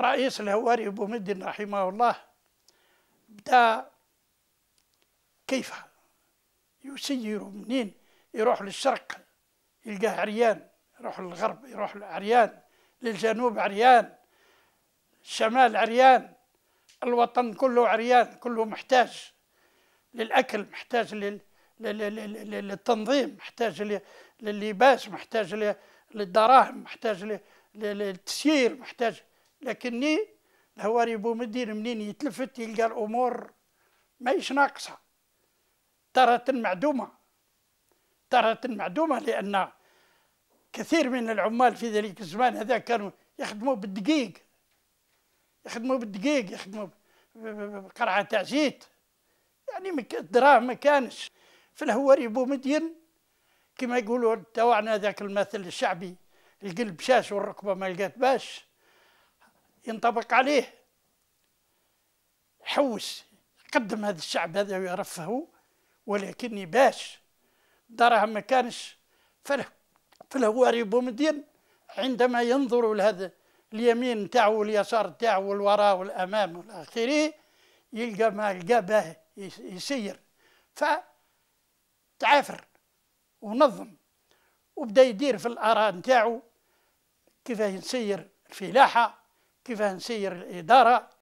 رئيس الهواري أبو مدين رحمه الله بدأ كيف يسير منين يروح للشرق يلقاه عريان يروح للغرب يروح عريان للجنوب عريان الشمال عريان الوطن كله عريان كله محتاج للأكل محتاج لل... للتنظيم محتاج لللباس محتاج للدراهم محتاج للتسيير محتاج لكني الهواري بومدين منين يتلفت يلقى الامور ماهيش ناقصه تارة معدومه تارة معدومه لان كثير من العمال في ذلك الزمان هذا كانوا يخدموا بالدقيق يخدموا بالدقيق يخدموا بقرعه تاع زيت يعني الدراهم ما كانش في الهواري بومدين كما يقولوا توعنا ذاك المثل الشعبي القلب شاش والركبه ما لقات باش ينطبق عليه حوس قدم هذا الشعب هذا ويرفهه ولكن باش دراهم ما كانش فله فالهواري بومدين عندما ينظر لهذا اليمين نتاعو واليسار نتاعو والوراء والامام والاخره يلقى ما لقى باه يسير ف تعافر ونظم وبدا يدير في الاراء نتاعو كيفاه يسير الفلاحه كيف نسير الإدارة